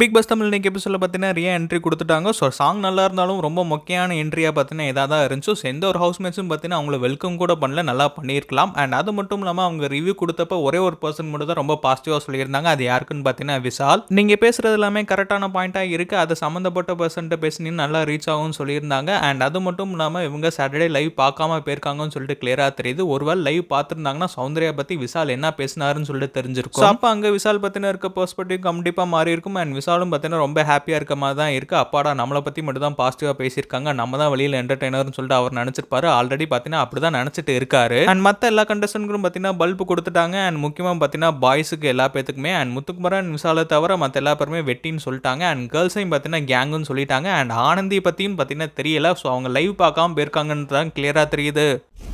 big pass Tamil இன்றைக்கி எபிசோடில் பார்த்தீங்கன்னா ரியா என்ட்ரி கொடுத்துட்டாங்க ஸோ சாங் நல்லா இருந்தாலும் ரொம்ப முக்கியமான என்ட்ரியாக பார்த்தீங்கன்னா இதாக தான் இருந்துச்சு ஸோ எந்த ஒரு ஹவுஸ்மேட்ஸும் பார்த்தீங்கன்னா அவங்கள வெல்கம் கூட பண்ணல நல்லா பண்ணியிருக்கலாம் அண்ட் அது மட்டும் இல்லாமல் அவங்க ரிவ்யூ கொடுத்தப்ப ஒரே ஒரு பர்சன் மட்டும் தான் ரொம்ப பாசிட்டிவாக சொல்லியிருந்தாங்க அது யாருக்குன்னு பார்த்தீங்கன்னா விசால் நீங்கள் பேசுகிறது எல்லாமே கரெக்டான பாயிண்ட்டாக இருக்குது அது சம்மந்தப்பட்ட பர்சன்ட்டு பேசினீங்க நல்லா ரீச் ஆகும்னு சொல்லியிருந்தாங்க அண்ட் அது மட்டும் இல்லாமல் இவங்க சாட்டர்டே லைவ் பார்க்காம போயிருக்காங்கன்னு சொல்லிட்டு கிளியராக தெரியுது ஒருவேளை லைவ் பார்த்துருந்தாங்கன்னா சௌந்தர்யா பற்றி விசால் என்ன பேசினாருன்னு சொல்லிட்டு தெரிஞ்சிருக்கும் அப்போ அங்கே விசால் பற்றின இருக்க பர்ஸ்பெக்டிவ் கண்டிப்பாக மாறி இருக்கும் அண்ட் நியூஸாலும் பார்த்தீங்கன்னா ரொம்ப ஹாப்பியாக இருக்க மாதிரி தான் இருக்குது அப்பாடா நம்மளை பற்றி மட்டும் தான் பாசிட்டிவாக பேசியிருக்காங்க நம்ம தான் வெளியில் என்டர்டைனர்னு சொல்லிட்டு அவர் நினச்சிருப்பாரு ஆல்ரெடி பார்த்தீங்கன்னா அப்படி தான் நினச்சிட்டு இருக்காரு அண்ட் மற்ற எல்லா கண்டஸ்டன்களும் பார்த்தீங்கன்னா பல்ப் கொடுத்துட்டாங்க அண்ட் முக்கியமாக பார்த்தீங்கன்னா பாய்ஸுக்கு எல்லா பேத்துக்குமே அண்ட் முத்துக்குமரன் நிமிஷாலை தவிர மற்ற எல்லா பேருமே வெட்டின்னு சொல்லிட்டாங்க அண்ட் கேர்ள்ஸையும் பார்த்தீங்கன்னா கேங்குன்னு சொல்லிட்டாங்க அண்ட் ஆனந்தி பற்றியும் பார்த்தீங்கன்னா தெரியல ஸோ அவங்க லைவ் பார்க்காம போயிருக்காங்கன்னு தான் கிளியராக தெரியுது